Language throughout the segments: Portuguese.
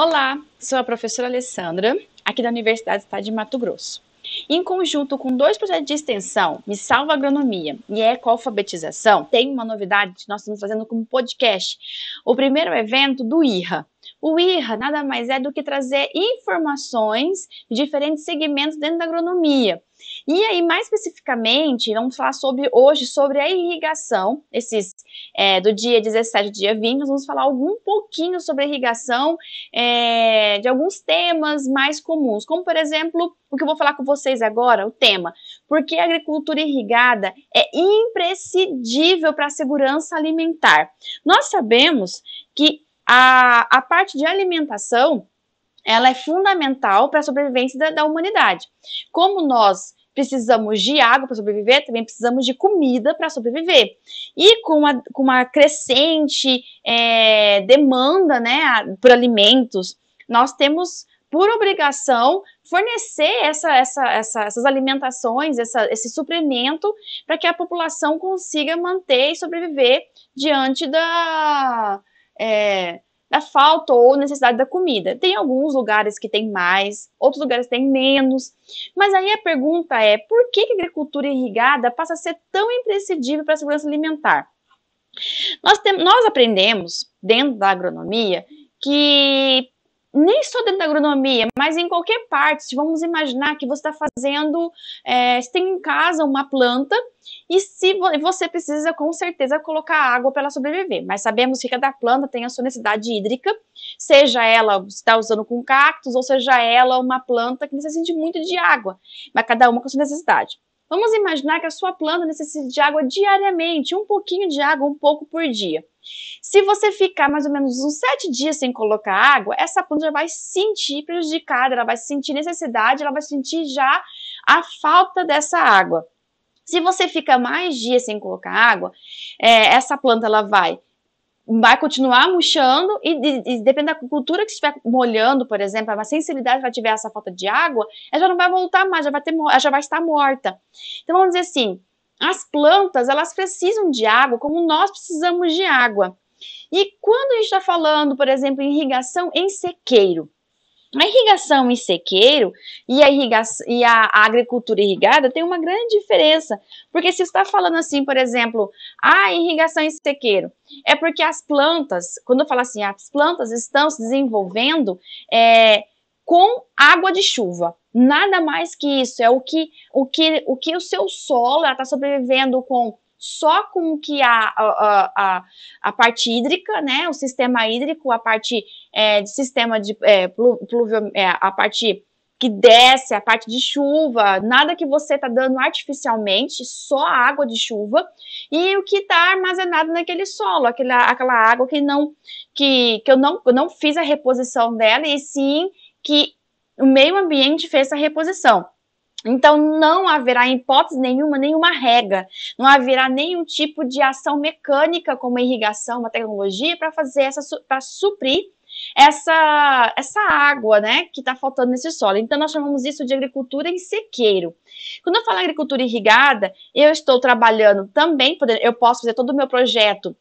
Olá, sou a professora Alessandra, aqui da Universidade do Estado de Mato Grosso. Em conjunto com dois projetos de extensão, Me Salva Agronomia e Ecoalfabetização, tem uma novidade que nós estamos fazendo como podcast, o primeiro evento do IRA, o IRRA nada mais é do que trazer informações de diferentes segmentos dentro da agronomia. E aí, mais especificamente, vamos falar sobre hoje sobre a irrigação, esses é, do dia 17 dia 20, nós vamos falar algum pouquinho sobre a irrigação, é, de alguns temas mais comuns, como por exemplo, o que eu vou falar com vocês agora, o tema, porque a agricultura irrigada é imprescindível para a segurança alimentar. Nós sabemos que a, a parte de alimentação ela é fundamental para a sobrevivência da, da humanidade. Como nós precisamos de água para sobreviver, também precisamos de comida para sobreviver. E com uma, com uma crescente é, demanda né, por alimentos, nós temos por obrigação fornecer essa, essa, essa, essas alimentações, esse suplemento, para que a população consiga manter e sobreviver diante da, é, da falta ou necessidade da comida. Tem alguns lugares que tem mais, outros lugares tem menos. Mas aí a pergunta é: por que a agricultura irrigada passa a ser tão imprescindível para a segurança alimentar? Nós, tem, nós aprendemos, dentro da agronomia, que nem só dentro da agronomia, mas em qualquer parte. Se vamos imaginar que você está fazendo, é, você tem em casa uma planta e se você precisa com certeza colocar água para ela sobreviver. Mas sabemos que cada planta tem a sua necessidade hídrica, seja ela está usando com cactos ou seja ela uma planta que necessita muito de água, mas cada uma com a sua necessidade. Vamos imaginar que a sua planta necessita de água diariamente, um pouquinho de água, um pouco por dia. Se você ficar mais ou menos uns sete dias sem colocar água, essa planta já vai se sentir prejudicada, ela vai sentir necessidade, ela vai sentir já a falta dessa água. Se você fica mais dias sem colocar água, é, essa planta ela vai vai continuar murchando e, e, e depende da cultura que estiver molhando, por exemplo, a sensibilidade que ela tiver essa falta de água, ela já não vai voltar mais, já vai, ter, já vai estar morta. Então vamos dizer assim, as plantas, elas precisam de água como nós precisamos de água. E quando a gente está falando, por exemplo, em irrigação em sequeiro, a irrigação em sequeiro e a, irrigação e a, agricultura irrigada tem uma grande diferença. Porque se está falando assim, por exemplo, a ah, irrigação em sequeiro, é porque as plantas, quando eu falo assim, ah, as plantas estão se desenvolvendo, é, com água de chuva. Nada mais que isso. É o que o, que, o, que o seu solo está sobrevivendo com só com que a, a, a, a, parte hídrica, né, o sistema hídrico, a parte é, de sistema de é, pluvio, é, a parte que desce, a parte de chuva, nada que você está dando artificialmente, só a água de chuva e o que está armazenado naquele solo, aquela, aquela água que não que, que eu não, eu não fiz a reposição dela e sim que o meio ambiente fez essa reposição. Então, não haverá hipótese nenhuma, nenhuma regra, não haverá nenhum tipo de ação mecânica, como a irrigação, uma tecnologia, para fazer essa, para suprir essa, essa água, né, que está faltando nesse solo. Então, nós chamamos isso de agricultura em sequeiro. Quando eu falo agricultura irrigada, eu estou trabalhando também, eu posso fazer todo o meu projeto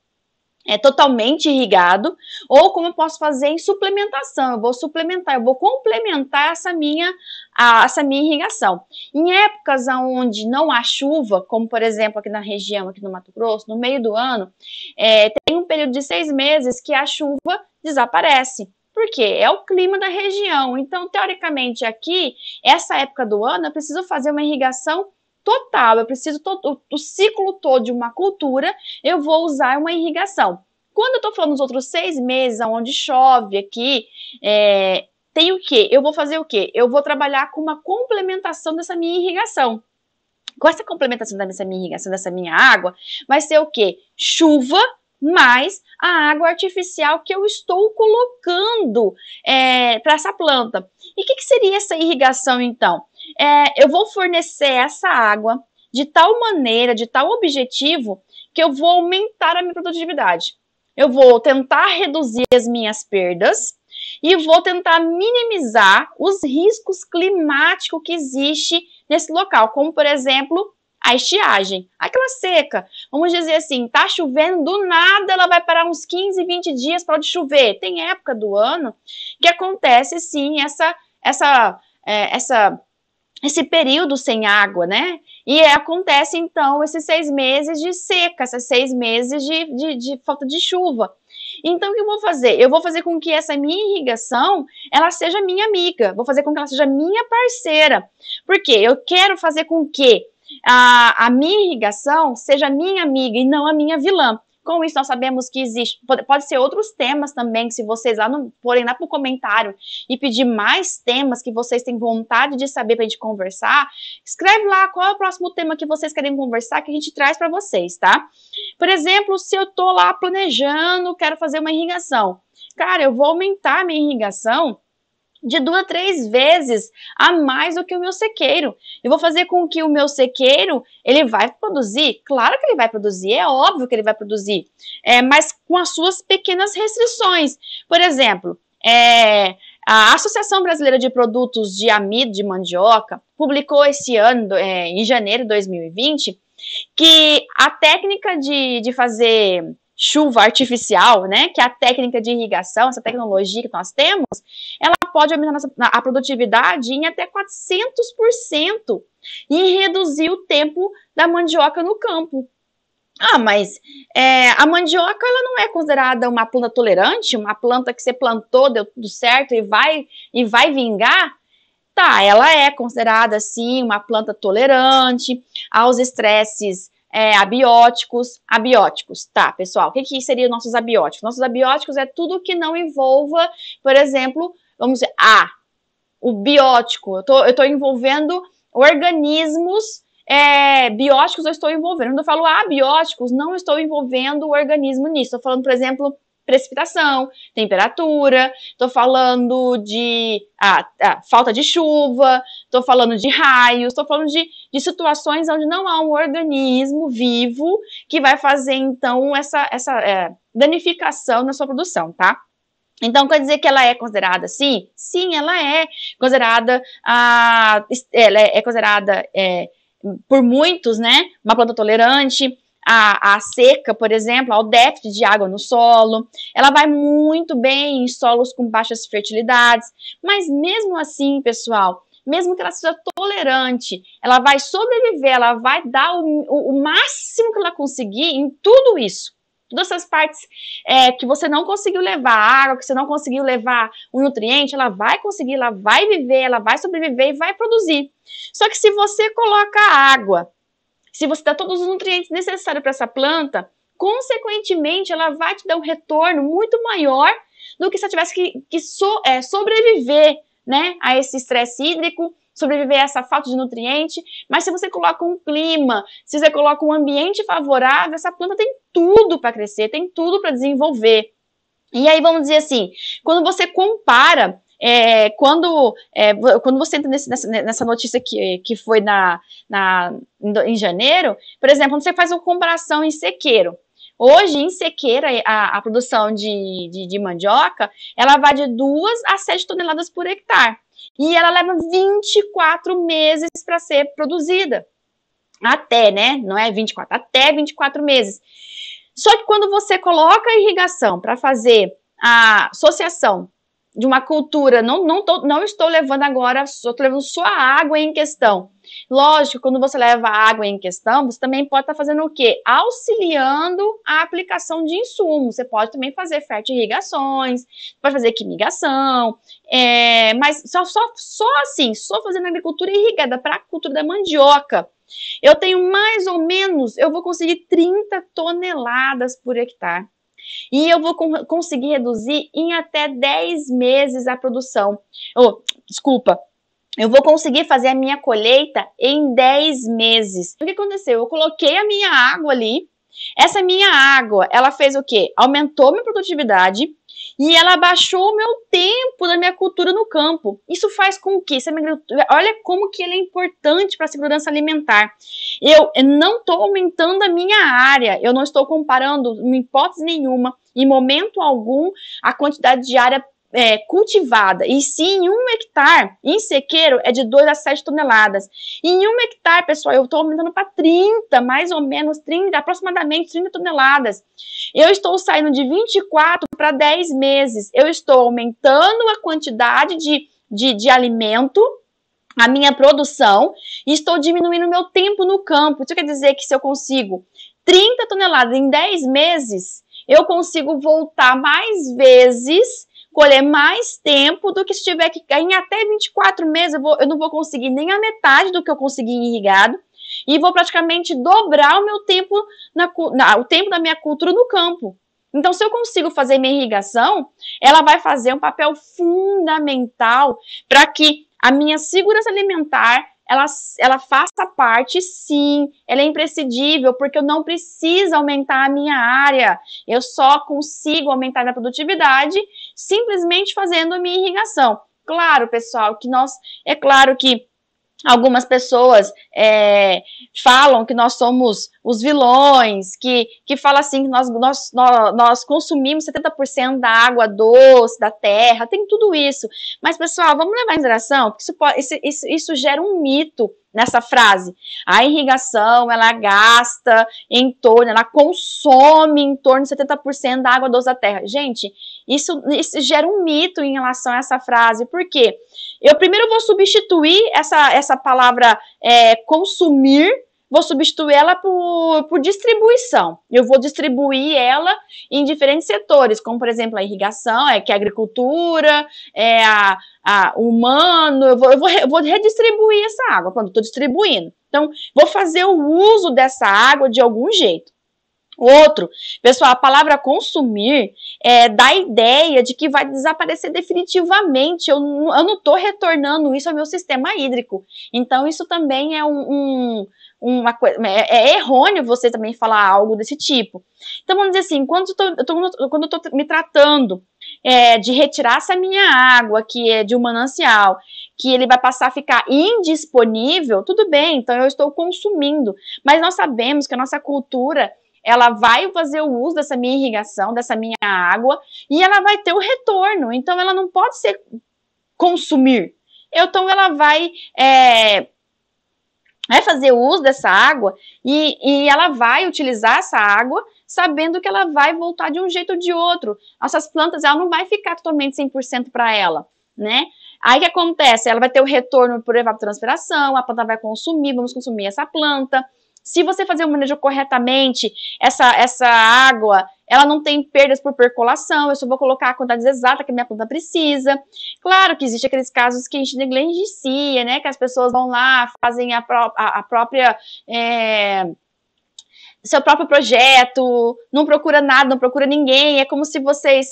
é, totalmente irrigado, ou como eu posso fazer em suplementação, eu vou suplementar, eu vou complementar essa minha, a, essa minha irrigação. Em épocas onde não há chuva, como por exemplo aqui na região, aqui no Mato Grosso, no meio do ano, é, tem um período de seis meses que a chuva desaparece. Porque é o clima da região. Então, teoricamente, aqui, essa época do ano, eu preciso fazer uma irrigação total, eu preciso to do ciclo todo de uma cultura, eu vou usar uma irrigação. Quando eu estou falando dos outros seis meses, onde chove aqui, é, tem o quê? Eu vou fazer o quê? Eu vou trabalhar com uma complementação dessa minha irrigação. Com essa complementação dessa minha irrigação, dessa minha água, vai ser o quê? Chuva mais a água artificial que eu estou colocando é, para essa planta. E o que, que seria essa irrigação, então? é, eu vou fornecer essa água de tal maneira, de tal objetivo, que eu vou aumentar a minha produtividade. Eu vou tentar reduzir as minhas perdas e vou tentar minimizar os riscos climáticos que existe nesse local, como por exemplo a estiagem, aquela seca. Vamos dizer assim, tá chovendo do nada, ela vai parar uns 15, 20 dias para de chover. Tem época do ano que acontece sim essa essa é, essa esse período sem água, né? E é, acontece então esses seis meses de seca, esses seis meses de, de, de, falta de chuva. Então, o que eu vou fazer? Eu vou fazer com que essa minha irrigação ela seja minha amiga. Vou fazer com que ela seja minha parceira. Porque eu quero fazer com que a, a minha irrigação seja minha amiga e não a minha vilã. Com isso, nós sabemos que existe. Pode ser outros temas também, que se vocês lá no, forem lá para o comentário e pedir mais temas que vocês têm vontade de saber para a gente conversar, escreve lá qual é o próximo tema que vocês querem conversar que a gente traz para vocês, tá? Por exemplo, se eu tô lá planejando, quero fazer uma irrigação. Cara, eu vou aumentar a minha irrigação de duas a três vezes a mais do que o meu sequeiro. E vou fazer com que o meu sequeiro, ele vai produzir? Claro que ele vai produzir, é óbvio que ele vai produzir, é, mas com as suas pequenas restrições. Por exemplo, é, a Associação Brasileira de Produtos de Amido de Mandioca publicou esse ano, é, em janeiro de 2020, que a técnica de, de fazer chuva artificial, né, que é a técnica de irrigação, essa tecnologia que nós temos, ela pode aumentar a, nossa, a produtividade em até 400% e reduzir o tempo da mandioca no campo. Ah, mas é, a mandioca ela não é considerada uma planta tolerante, uma planta que você plantou, deu tudo certo e vai e vai vingar. Tá, ela é considerada assim uma planta tolerante aos estresses é, abióticos, abióticos, tá, pessoal, o que, que seriam nossos abióticos? Nossos abióticos é tudo que não envolva, por exemplo, vamos dizer, ah, o biótico, eu tô, eu tô envolvendo organismos é, bióticos, eu estou envolvendo, quando eu falo abióticos, ah, não estou envolvendo o organismo nisso, estou falando, por exemplo, precipitação, temperatura, estou falando de ah, ah, falta de chuva, estou falando de raios, estou falando de, de situações onde não há um organismo vivo que vai fazer, então, essa, essa é, danificação na sua produção, tá? Então, quer dizer que ela é considerada sim? Sim, ela é considerada, a, ela é, é considerada é, por muitos, né, uma planta tolerante, à, à seca, por exemplo, ao déficit de água no solo. Ela vai muito bem em solos com baixas fertilidades. Mas mesmo assim, pessoal, mesmo que ela seja tolerante, ela vai sobreviver, ela vai dar o, o, o máximo que ela conseguir em tudo isso. Todas essas partes é, que você não conseguiu levar água, que você não conseguiu levar um nutriente, ela vai conseguir, ela vai viver, ela vai sobreviver e vai produzir. Só que se você coloca água se você dá todos os nutrientes necessários para essa planta, consequentemente ela vai te dar um retorno muito maior do que se ela tivesse que, que so, é, sobreviver né, a esse estresse hídrico, sobreviver a essa falta de nutriente. Mas se você coloca um clima, se você coloca um ambiente favorável, essa planta tem tudo para crescer, tem tudo para desenvolver. E aí vamos dizer assim, quando você compara é, quando, é, quando você entra nesse, nessa, nessa, notícia que, que foi na, na, em janeiro, por exemplo, quando você faz uma comparação em sequeiro, Hoje, em sequeira, a, a produção de, de, de, mandioca, ela vai de 2 a 7 toneladas por hectare. E ela leva 24 meses para ser produzida. Até, né? Não é 24, até 24 meses. Só que quando você coloca a irrigação para fazer a associação de uma cultura. Não, não, tô, não estou levando agora, estou levando só a água em questão. Lógico, quando você leva a água em questão, você também pode estar tá fazendo o quê? Auxiliando a aplicação de insumos. Você pode também fazer fertirrigações, pode fazer quimigação, é, mas só, só, só assim, só fazendo agricultura irrigada para a cultura da mandioca. Eu tenho mais ou menos, eu vou conseguir 30 toneladas por hectare. E eu vou con conseguir reduzir em até 10 meses a produção. Oh, desculpa, eu vou conseguir fazer a minha colheita em 10 meses. O que aconteceu? Eu coloquei a minha água ali. Essa minha água, ela fez o quê? Aumentou minha produtividade, e ela abaixou o meu tempo da minha cultura no campo. Isso faz com que, olha como que ele é importante para a segurança alimentar. Eu não estou aumentando a minha área, eu não estou comparando, em hipótese nenhuma, em momento algum, a quantidade de área é, cultivada, e se em um hectare, em sequeiro, é de 2 a 7 toneladas. Em um hectare, pessoal, eu estou aumentando para 30, mais ou menos 30, aproximadamente 30 toneladas. Eu estou saindo de 24 para 10 meses. Eu estou aumentando a quantidade de, de, de alimento a minha produção e estou diminuindo o meu tempo no campo. Isso quer dizer que se eu consigo 30 toneladas em 10 meses, eu consigo voltar mais vezes colher mais tempo do que se tiver que em até 24 meses eu, vou, eu não vou conseguir nem a metade do que eu consegui irrigado e vou praticamente dobrar o meu tempo na, na, o tempo da minha cultura no campo. Então, se eu consigo fazer minha irrigação, ela vai fazer um papel fundamental para que a minha segurança alimentar ela, ela faça parte, sim, ela é imprescindível, porque eu não preciso aumentar a minha área, eu só consigo aumentar a minha produtividade simplesmente fazendo a minha irrigação. Claro, pessoal, que nós. É claro que algumas pessoas é, falam que nós somos os vilões, que, que fala assim que nós, nós, nós consumimos 70% da água doce, da terra, tem tudo isso. Mas, pessoal, vamos levar em consideração que isso, isso, isso gera um mito nessa frase. A irrigação, ela gasta em torno, ela consome em torno de 70% da água doce da terra. Gente, isso, isso gera um mito em relação a essa frase. Por quê? Eu primeiro vou substituir essa, essa palavra é, consumir vou substituir ela por, por distribuição. Eu vou distribuir ela em diferentes setores, como por exemplo a irrigação, é que é a agricultura, é a, a humano. Eu vou, eu vou, eu vou redistribuir essa água. quando estou distribuindo. Então, vou fazer o uso dessa água de algum jeito. Outro, pessoal, a palavra consumir é, dá a ideia de que vai desaparecer definitivamente. Eu, eu não estou retornando isso ao meu sistema hídrico. Então, isso também é um, um uma coisa. É, é errôneo você também falar algo desse tipo. Então, vamos dizer assim, quando eu tô, quando eu tô me tratando é, de retirar essa minha água, que é de um manancial, que ele vai passar a ficar indisponível, tudo bem, então eu estou consumindo. Mas nós sabemos que a nossa cultura ela vai fazer o uso dessa minha irrigação, dessa minha água, e ela vai ter o retorno. Então, ela não pode ser consumir. Então, ela vai é, vai fazer uso dessa água e, e ela vai utilizar essa água sabendo que ela vai voltar de um jeito ou de outro. Nossas plantas, ela não vai ficar totalmente 100% para ela, né? Aí o que acontece? Ela vai ter o retorno por evapotranspiração, a planta vai consumir, vamos consumir essa planta, se você fazer o manejo corretamente, essa, essa água, ela não tem perdas por percolação, eu só vou colocar a quantidade exata que a minha planta precisa. Claro que existe aqueles casos que a gente negligencia, né? Que as pessoas vão lá, fazem a, pró a, a própria. É seu próprio projeto, não procura nada, não procura ninguém, é como se vocês,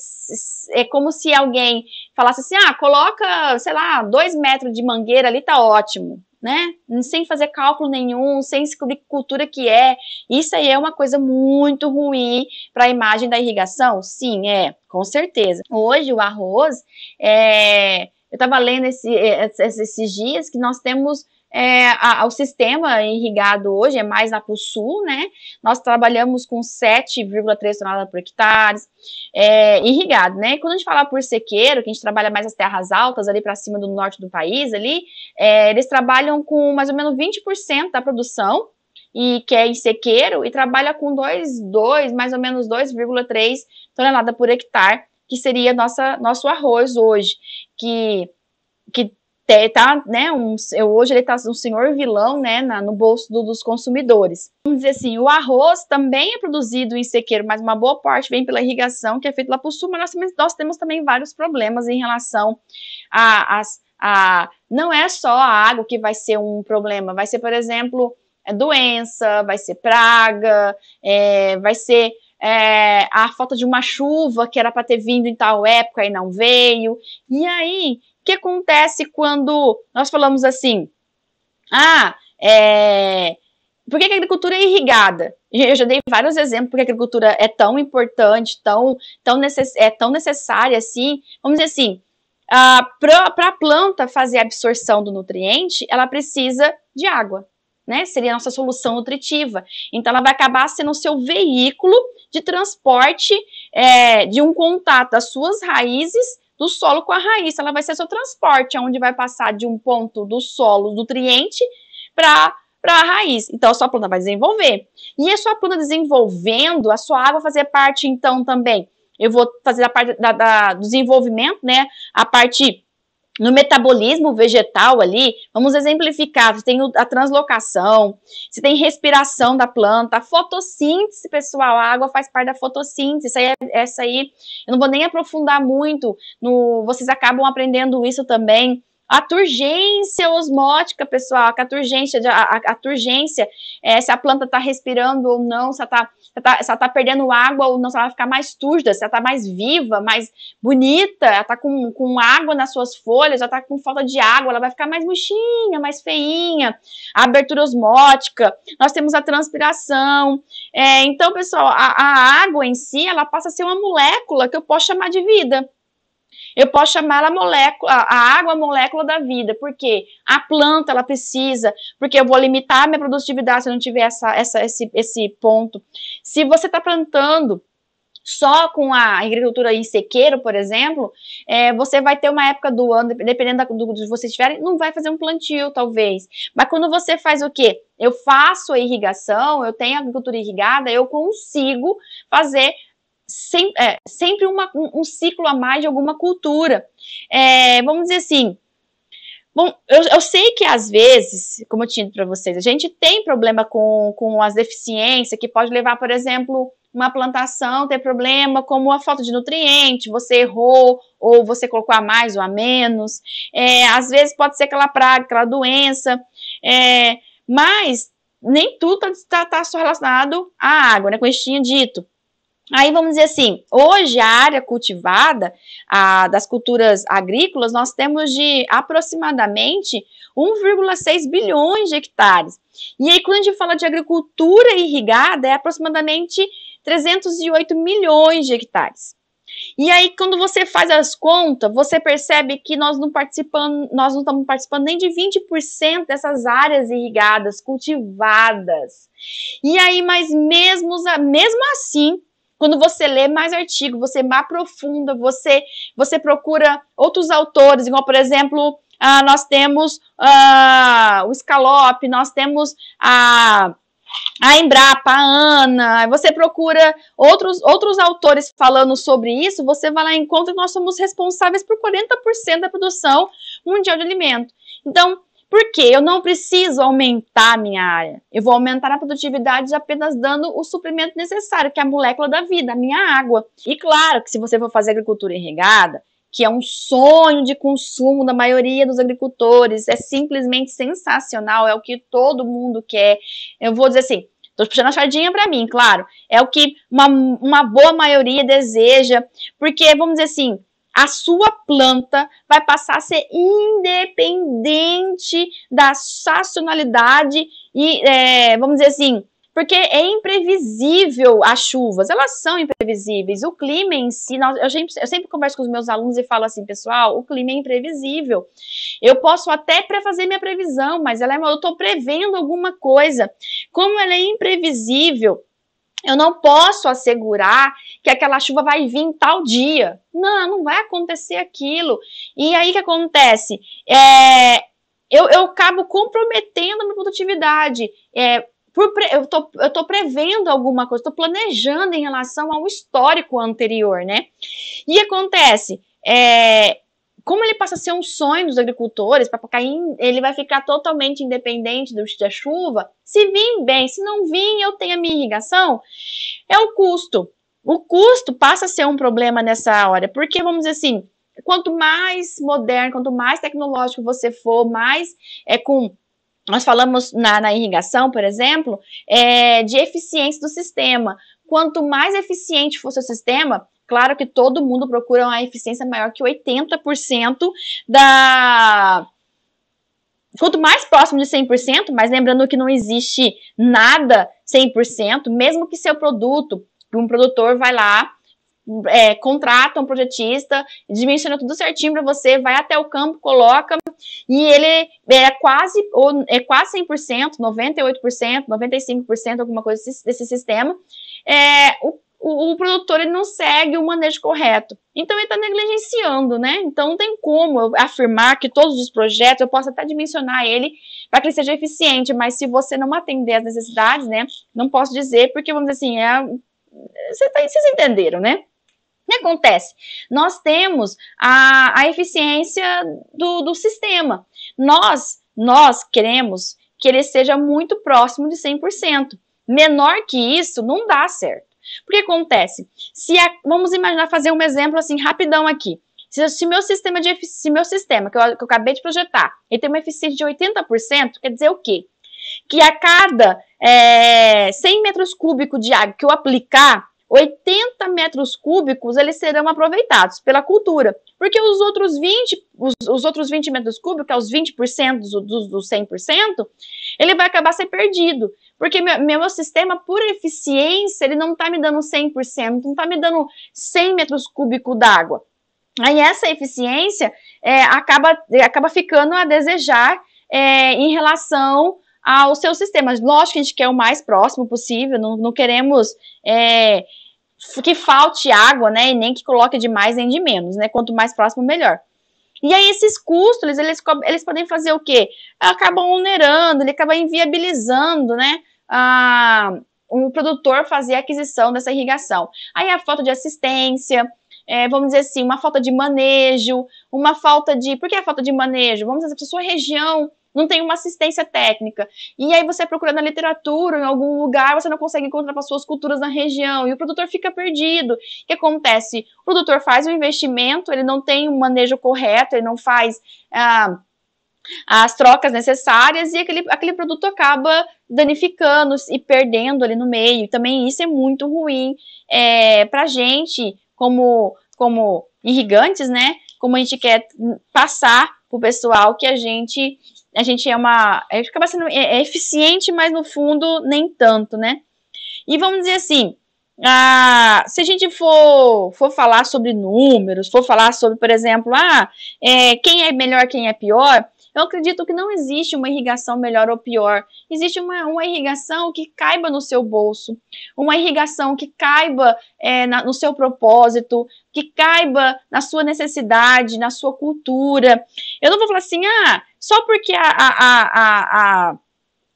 é como se alguém falasse assim, ah, coloca, sei lá, dois metros de mangueira ali, tá ótimo né? Sem fazer cálculo nenhum, sem descobrir que cultura que é. Isso aí é uma coisa muito ruim para a imagem da irrigação? Sim, é, com certeza. Hoje o arroz é, eu estava lendo esse, é, esses dias que nós temos é, a, o sistema irrigado hoje é mais na sul, né? Nós trabalhamos com 7,3 toneladas por hectare é, irrigado, né? Quando a gente fala por sequeiro, que a gente trabalha mais as terras altas, ali para cima do norte do país, ali, é, eles trabalham com mais ou menos 20% da produção, e que é em sequeiro, e trabalha com 2, 2 mais ou menos 2,3 toneladas por hectare, que seria nossa, nosso arroz hoje, que, que tá, né, um, hoje ele está um senhor vilão, né, na, no bolso do, dos consumidores. Vamos dizer assim, o arroz também é produzido em sequeiro, mas uma boa parte vem pela irrigação, que é feita lá para o sul, mas nós, nós, temos também vários problemas em relação a, a, a... Não é só a água que vai ser um problema, vai ser, por exemplo, é doença, vai ser praga, é, vai ser... É, a falta de uma chuva que era para ter vindo em tal época e não veio. E aí, que acontece quando nós falamos assim? Ah, é... por que a agricultura é irrigada? Eu já dei vários exemplos porque a agricultura é tão importante, tão, tão necess... é tão necessária assim. Vamos dizer assim, para a planta fazer a absorção do nutriente, ela precisa de água. Né, seria a nossa solução nutritiva. Então, ela vai acabar sendo o seu veículo de transporte é, de um contato das suas raízes do solo com a raiz. Ela vai ser seu transporte, onde vai passar de um ponto do solo, nutriente, para para a raiz. Então a sua planta vai desenvolver. E a sua planta desenvolvendo, a sua água fazer parte então também. Eu vou fazer a parte da, da, do desenvolvimento, né? A parte no metabolismo vegetal ali, vamos exemplificar, tem a translocação, se tem respiração da planta, a fotossíntese, pessoal, a água faz parte da fotossíntese, essa aí, é, essa aí eu não vou nem aprofundar muito, no, vocês acabam aprendendo isso também a turgência osmótica, pessoal, a turgência, a, a, a turgência é se a planta está respirando ou não, se ela está tá, tá, tá perdendo água ou não, se ela vai ficar mais turda, se ela está mais viva, mais bonita, ela está com, com água nas suas folhas, ela está com falta de água, ela vai ficar mais murchinha, mais feinha. A abertura osmótica, nós temos a transpiração. É, então, pessoal, a, a água em si, ela passa a ser uma molécula que eu posso chamar de vida. Eu posso chamar a, molécula, a água a molécula da vida, porque a planta ela precisa, porque eu vou limitar a minha produtividade se eu não tiver essa, essa, esse, esse ponto. Se você está plantando só com a agricultura em sequeiro, por exemplo, é, você vai ter uma época do ano, dependendo da, do, que você tiver, não vai fazer um plantio, talvez. Mas quando você faz o quê? Eu faço a irrigação, eu tenho a agricultura irrigada, eu consigo fazer sem, é, sempre uma, um, um, ciclo a mais de alguma cultura. É, vamos dizer assim. Bom, eu, eu, sei que às vezes, como eu tinha dito para vocês, a gente tem problema com, com as deficiências, que pode levar, por exemplo, uma plantação ter problema como a falta de nutriente, você errou, ou você colocou a mais ou a menos. É, às vezes pode ser aquela praga, aquela doença. É, mas nem tudo está tá, tá só relacionado à água, né? Como eu tinha dito. Aí vamos dizer assim, hoje a área cultivada a, das culturas agrícolas, nós temos de aproximadamente 1,6 bilhões de hectares. E aí quando a gente fala de agricultura irrigada, é aproximadamente 308 milhões de hectares. E aí, quando você faz as contas, você percebe que nós não participamos, nós não estamos participando nem de 20% dessas áreas irrigadas, cultivadas. E aí, mas mesmo, mesmo assim, quando você lê mais artigo, você é aprofunda, você, você procura outros autores, igual, por exemplo, ah, nós temos ah, o Scalope, nós temos a, a Embrapa, a Ana, você procura outros, outros autores falando sobre isso, você vai lá e encontra que nós somos responsáveis por 40% da produção mundial de alimento. Então, porque eu não preciso aumentar a minha área. Eu vou aumentar a produtividade apenas dando o suprimento necessário, que é a molécula da vida, a minha água. E claro que se você for fazer agricultura irrigada, que é um sonho de consumo da maioria dos agricultores, é simplesmente sensacional, é o que todo mundo quer. Eu vou dizer assim, Estou puxando a sardinha para mim, claro. É o que uma, uma boa maioria deseja, porque, vamos dizer assim, a sua planta vai passar a ser independente da sazonalidade e, é, vamos dizer assim, porque é imprevisível as chuvas, elas são imprevisíveis. O clima em si, nós, eu, sempre, eu, sempre, converso com os meus alunos e falo assim, pessoal, o clima é imprevisível. Eu posso até fazer minha previsão, mas ela é, eu estou prevendo alguma coisa. Como ela é imprevisível, eu não posso assegurar que aquela chuva vai vir tal dia. Não, não vai acontecer aquilo. E aí que acontece? É, eu, eu acabo comprometendo a minha produtividade. É, eu, estou prevendo alguma coisa, estou planejando em relação ao histórico anterior, né? E acontece, é, como ele passa a ser um sonho dos agricultores, para ele vai ficar totalmente independente do, da chuva. Se vir bem, se não vir, eu tenho a minha irrigação. É o custo. O custo passa a ser um problema nessa hora, porque vamos dizer assim, quanto mais moderno, quanto mais tecnológico você for, mais é com nós falamos na, na irrigação, por exemplo, é, de eficiência do sistema. Quanto mais eficiente for o seu sistema, Claro que todo mundo procura uma eficiência maior que 80% da. Quanto mais próximo de 100%, mas lembrando que não existe nada 100%, mesmo que seu produto, um produtor vai lá, é, contrata um projetista, dimensiona tudo certinho para você, vai até o campo, coloca, e ele é quase, ou, é quase 100%, 98%, 95%, alguma coisa desse, desse sistema, é, o o, o, produtor ele não segue o manejo correto. Então ele está negligenciando, né? Então não tem como eu afirmar que todos os projetos, eu posso até dimensionar ele para que ele seja eficiente, mas se você não atender às necessidades, né? Não posso dizer, porque vamos dizer assim, é, tá, vocês entenderam, né? O que acontece? Nós temos a, a eficiência do, do sistema. Nós, nós queremos que ele seja muito próximo de 100%. Menor que isso, não dá certo. Porque acontece, se a, vamos imaginar fazer um exemplo assim rapidão aqui. Se, se meu sistema de se meu sistema que eu, que eu acabei de projetar, ele tem uma eficiência de 80%, quer dizer o quê? Que a cada é, eh, 100 metros cúbicos de água que eu aplicar, 80 metros cúbicos eles serão aproveitados pela cultura, porque os outros 20, os, os outros 20 metros cúbicos, que é os 20% dos, dos, dos 100%, ele vai acabar sendo perdido, porque meu, meu sistema, por eficiência, ele não está me dando 100%, não está me dando 100 metros cúbicos d'água. Aí essa eficiência é, acaba, acaba ficando a desejar é, em relação ao seu sistema. Lógico que a gente quer o mais próximo possível, não, não queremos é, que falte água, né? E nem que coloque de mais nem de menos, né? Quanto mais próximo, melhor. E aí, esses custos, eles, eles podem fazer o quê? Acabam onerando, ele acaba inviabilizando, né? A, o produtor fazer a aquisição dessa irrigação. Aí a falta de assistência, é, vamos dizer assim, uma falta de manejo, uma falta de. Por que a falta de manejo? Vamos dizer, a assim, sua região não tem uma assistência técnica. E aí você é procura na literatura, em algum lugar, você não consegue encontrar as suas culturas na região, e o produtor fica perdido. O que acontece? O produtor faz o investimento, ele não tem um manejo correto, ele não faz. Ah, as trocas necessárias e aquele, aquele produto acaba danificando e perdendo ali no meio. Também isso é muito ruim é, para a gente, como, como irrigantes, né? Como a gente quer passar para o pessoal que a gente a gente é uma. gente é, acaba sendo, é, é eficiente, mas no fundo nem tanto, né? E vamos dizer assim, ah, se a gente for, for falar sobre números, for falar sobre, por exemplo, ah, é, quem é melhor, quem é pior, eu acredito que não existe uma irrigação melhor ou pior. Existe uma, uma irrigação que caiba no seu bolso, uma irrigação que caiba é, na, no seu propósito, que caiba na sua necessidade, na sua cultura. Eu não vou falar assim, ah, só porque a, a, a, a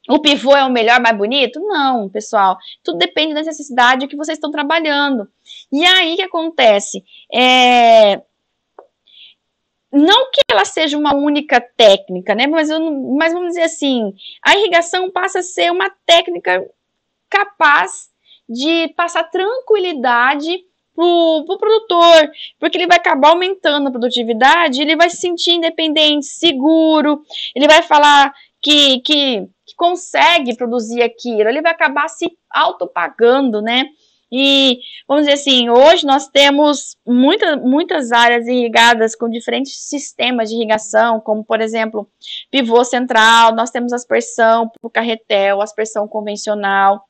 o pivô é o melhor, mais bonito? Não, pessoal. Tudo depende da necessidade que vocês estão trabalhando. E aí que acontece? É... Não que ela seja uma única técnica, né? Mas, Mas vamos dizer assim, a irrigação passa a ser uma técnica capaz de passar tranquilidade para o pro produtor, porque ele vai acabar aumentando a produtividade, ele vai se sentir independente, seguro, ele vai falar que, que consegue produzir aquilo, ele vai acabar se autopagando, né? E vamos dizer assim, hoje nós temos muita, muitas áreas irrigadas com diferentes sistemas de irrigação, como por exemplo, pivô central, nós temos aspersão por carretel, aspersão convencional.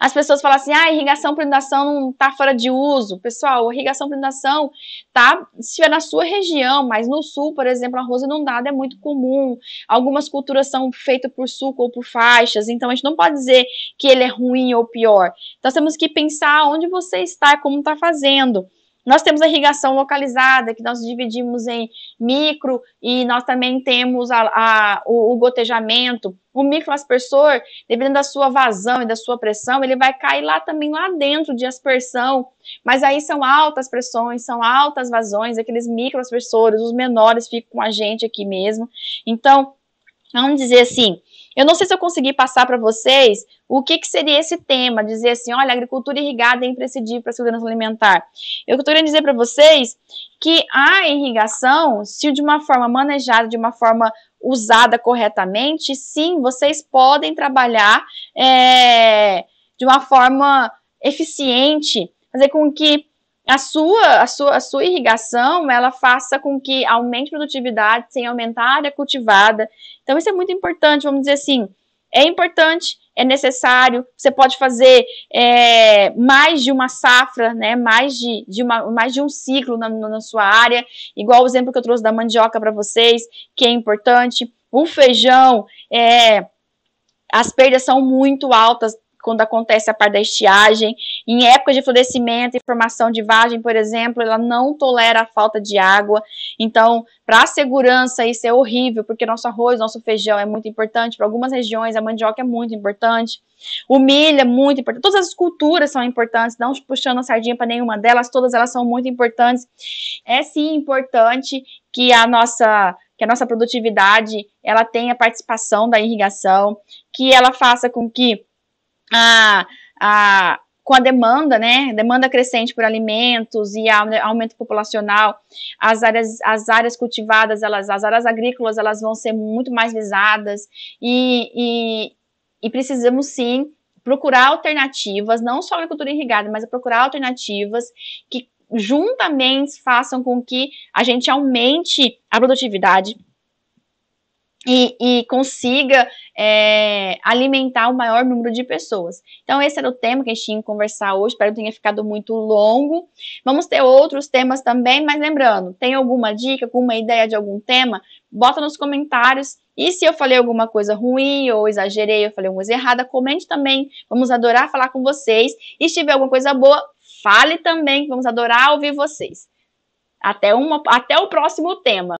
As pessoas falam assim: ah, irrigação por inundação não está fora de uso. Pessoal, irrigação por inundação tá se estiver é na sua região, mas no sul, por exemplo, arroz inundado é muito comum. Algumas culturas são feitas por suco ou por faixas, então a gente não pode dizer que ele é ruim ou pior. Nós então, temos que pensar onde você está, como está fazendo. Nós temos a irrigação localizada, que nós dividimos em micro, e nós também temos a, a, o, o, gotejamento. O microaspersor, dependendo da sua vazão e da sua pressão, ele vai cair lá também, lá dentro de aspersão. Mas aí são altas pressões, são altas vazões, aqueles microaspersores, os menores ficam com a gente aqui mesmo. Então, vamos dizer assim, eu não sei se eu consegui passar para vocês o que, que seria esse tema, dizer assim, olha, agricultura irrigada é imprescindível para a segurança alimentar. Eu estou querendo dizer para vocês que a irrigação, se de uma forma manejada, de uma forma usada corretamente, sim, vocês podem trabalhar é, de uma forma eficiente, fazer com que a sua, a sua, a sua irrigação ela faça com que aumente a produtividade sem aumentar a área cultivada. Então, isso é muito importante, vamos dizer assim. É importante, é necessário, você pode fazer é, mais de uma safra, né, mais, de, de uma, mais de um ciclo na, na sua área, igual o exemplo que eu trouxe da mandioca para vocês, que é importante. O feijão, é, as perdas são muito altas quando acontece a parte da estiagem. Em época de florescimento e formação de vagem, por exemplo, ela não tolera a falta de água. Então, para a segurança, isso é horrível, porque nosso arroz, nosso feijão é muito importante. Para algumas regiões, a mandioca é muito importante. O milho é muito importante. Todas as culturas são importantes, não puxando a sardinha para nenhuma delas, todas elas são muito importantes. É sim importante que a nossa que a nossa produtividade ela tenha participação da irrigação, que ela faça com que a, a, com a demanda, né, demanda crescente por alimentos e aumento populacional, as áreas, as áreas cultivadas, elas, as áreas agrícolas, elas vão ser muito mais visadas e, e, e precisamos sim procurar alternativas, não só agricultura irrigada, mas procurar alternativas que juntamente façam com que a gente aumente a produtividade, e, e consiga é, alimentar o maior número de pessoas. Então, esse era o tema que a gente tinha que conversar hoje. Espero que tenha ficado muito longo. Vamos ter outros temas também, mas lembrando, tem alguma dica, alguma ideia de algum tema? Bota nos comentários. E se eu falei alguma coisa ruim, ou exagerei, eu falei alguma coisa errada, comente também. Vamos adorar falar com vocês. E se tiver alguma coisa boa, fale também. Vamos adorar ouvir vocês. Até, uma, até o próximo tema.